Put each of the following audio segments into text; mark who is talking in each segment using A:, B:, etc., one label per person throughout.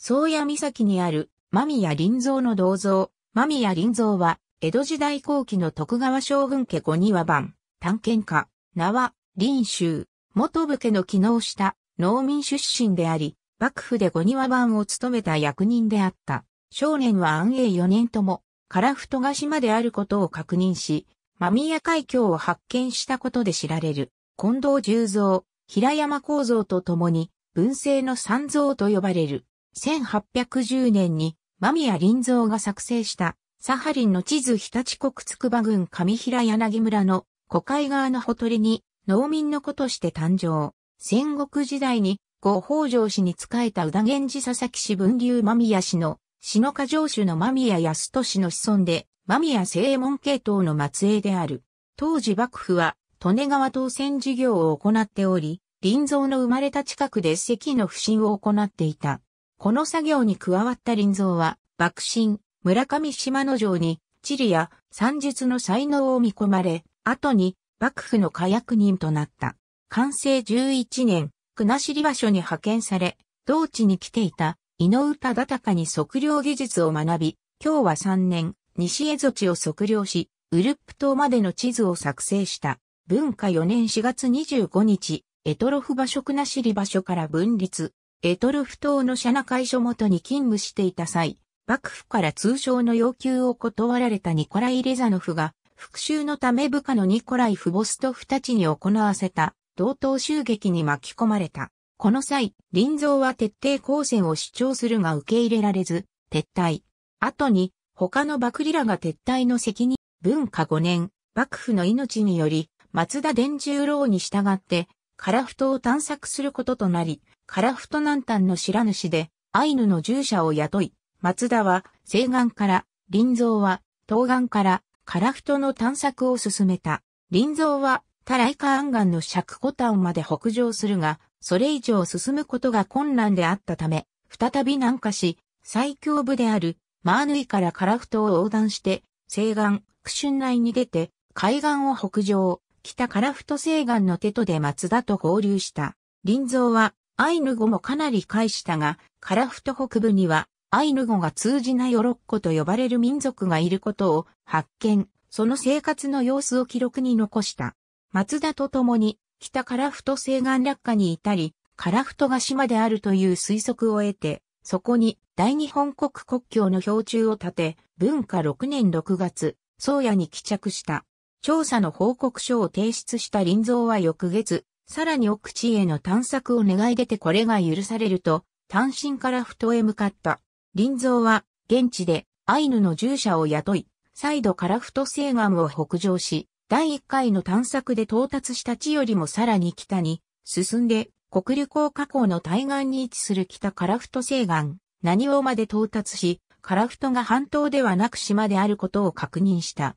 A: 宗谷岬にある間宮林蔵の銅像。間宮林蔵は、江戸時代後期の徳川将軍家五庭番、探検家、名は、林州、元武家の機能した農民出身であり、幕府で五庭番を務めた役人であった。少年は安永四年とも、樺太が島であることを確認し、間宮海峡を発見したことで知られる、近藤十蔵、平山光造と共に、文政の三蔵と呼ばれる。1810年に間宮林蔵が作成したサハリンの地図日立国筑波郡上平柳村の古海側のほとりに農民の子として誕生。戦国時代に後北条氏に仕えた宇田源氏佐々木氏分流間宮氏の篠家城主の間宮康利の子孫で間宮正門系統の末裔である。当時幕府は利根川当選事業を行っており、林蔵の生まれた近くで関の不振を行っていた。この作業に加わった林蔵は、幕臣、村上島の城に、地理や算術の才能を見込まれ、後に幕府の火薬人となった。完成11年、国後場所に派遣され、同地に来ていた井上忠敬に測量技術を学び、今日は3年、西蝦夷地を測量し、ウルップ島までの地図を作成した。文化4年4月25日、エトロフ場所国後場所から分立。エトルフ島のシャナ会所元に勤務していた際、幕府から通商の要求を断られたニコライ・レザノフが、復讐のため部下のニコライ・フボストフたちに行わせた、同等襲撃に巻き込まれた。この際、林蔵は徹底抗戦を主張するが受け入れられず、撤退。後に、他の幕リらが撤退の責任、文化5年、幕府の命により、松田伝十郎に従って、カラフトを探索することとなり、カラフト南端の白主で、アイヌの従者を雇い、松田は西岸から、林蔵は東岸からカラフトの探索を進めた。林蔵はタライカアンガンの尺古ンまで北上するが、それ以上進むことが困難であったため、再び南下し、最強部であるマーヌイからカラフトを横断して、西岸、クシュン内に出て、海岸を北上、北カラフト西岸のテトで松田と合流した。林蔵はアイヌ語もかなり介したが、カラフト北部には、アイヌ語が通じないヨロッコと呼ばれる民族がいることを発見、その生活の様子を記録に残した。松田と共に、北カラフト西岸落下に至り、カラフトが島であるという推測を得て、そこに大日本国国境の標柱を立て、文化6年6月、宗谷に帰着した。調査の報告書を提出した林蔵は翌月、さらに奥地への探索を願い出てこれが許されると、単身からふ頭へ向かった。林蔵は、現地で、アイヌの従者を雇い、再度カラフト西岸を北上し、第1回の探索で到達した地よりもさらに北に、進んで、国旅港河口の対岸に位置する北カラフト西岸、何をまで到達し、カラフトが半島ではなく島であることを確認した。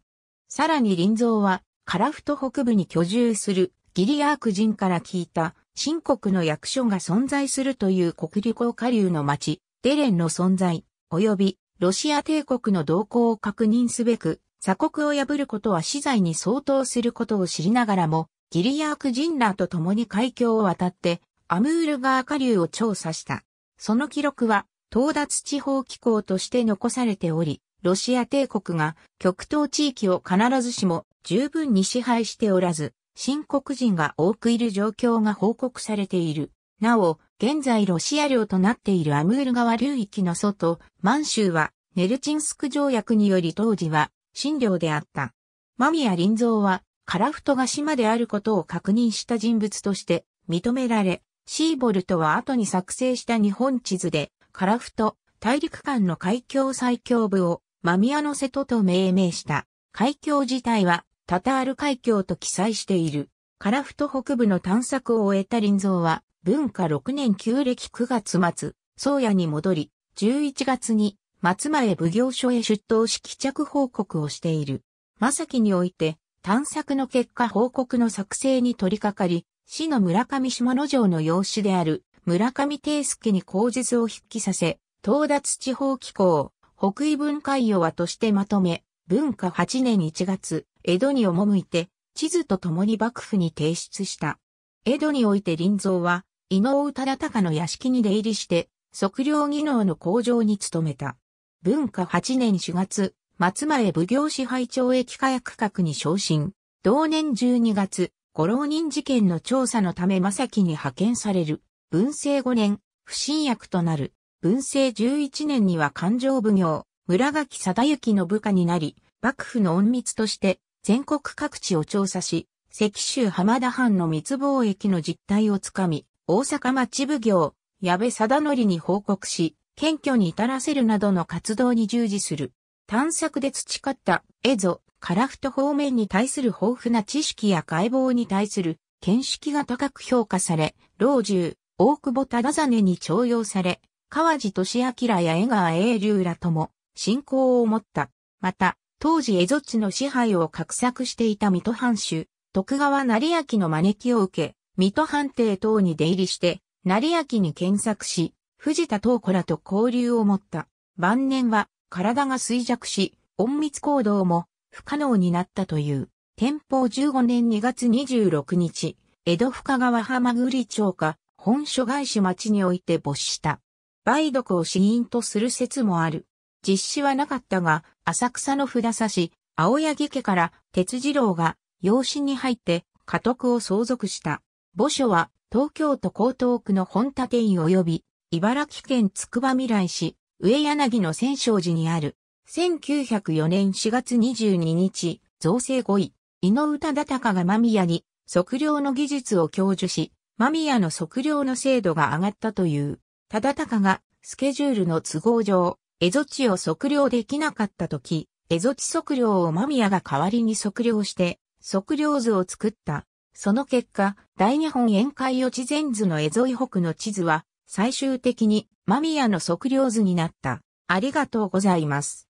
A: さらに林蔵は、カラフト北部に居住するギリアーク人から聞いた、新国の役所が存在するという国立高下流の町、デレンの存在、及びロシア帝国の動向を確認すべく、鎖国を破ることは資材に相当することを知りながらも、ギリアーク人らと共に海峡を渡って、アムール川下流を調査した。その記録は、到達地方機構として残されており、ロシア帝国が極東地域を必ずしも十分に支配しておらず、新国人が多くいる状況が報告されている。なお、現在ロシア領となっているアムール川流域の外、満州はネルチンスク条約により当時は新領であった。マミア林蔵は、カラフトが島であることを確認した人物として認められ、シーボルトは後に作成した日本地図で、カラフト、大陸間の海峡最強部を、マミアの瀬戸と命名した。海峡自体は、タタール海峡と記載している。カラフト北部の探索を終えた林蔵は、文化6年旧暦9月末、宗谷に戻り、11月に松前奉行所へ出頭し帰着報告をしている。正木において、探索の結果報告の作成に取り掛かり、市の村上島の城の養子である村上定介に口実を筆記させ、東達地方機構、北緯分海与和としてまとめ、文化8年1月、江戸に赴いて、地図と共に幕府に提出した。江戸において林蔵は、井上忠敬の屋敷に出入りして、測量技能の向上に努めた。文化8年4月、松前奉行支配町駅火薬閣に昇進。同年12月、五浪人事件の調査のため正樹に派遣される。文政5年、不審役となる。文政11年には勘定奉行、村垣貞之の部下になり、幕府の隠密として全国各地を調査し、関州浜田藩の密貿易の実態をつかみ、大阪町奉行、矢部貞則に報告し、謙虚に至らせるなどの活動に従事する。探索で培った絵図、樺太方面に対する豊富な知識や解剖に対する見識が高く評価され、老中、大久保忠真に徴用され、川地俊明や江川英竜らとも信仰を持った。また、当時蝦夷地の支配を画策していた水戸藩主、徳川成明の招きを受け、水戸藩邸等に出入りして、成明に検索し、藤田東子らと交流を持った。晩年は体が衰弱し、隠密行動も不可能になったという。天保15年2月26日、江戸深川浜栗町か本所外市町において没した。梅毒を死因とする説もある。実施はなかったが、浅草の札差し、青柳家から鉄次郎が養子に入って家督を相続した。墓所は東京都江東区の本立院及び茨城県つくば未来市上柳の千勝寺にある。1904年4月22日、造成5位、井上忠隆が間宮に測量の技術を教授し、間宮の測量の精度が上がったという、忠隆がスケジュールの都合上、蝦夷地を測量できなかった時、蝦夷地測量を間宮が代わりに測量して、測量図を作った。その結果、大日本宴会予知前図の蝦夷イ北の地図は、最終的に間宮の測量図になった。ありがとうございます。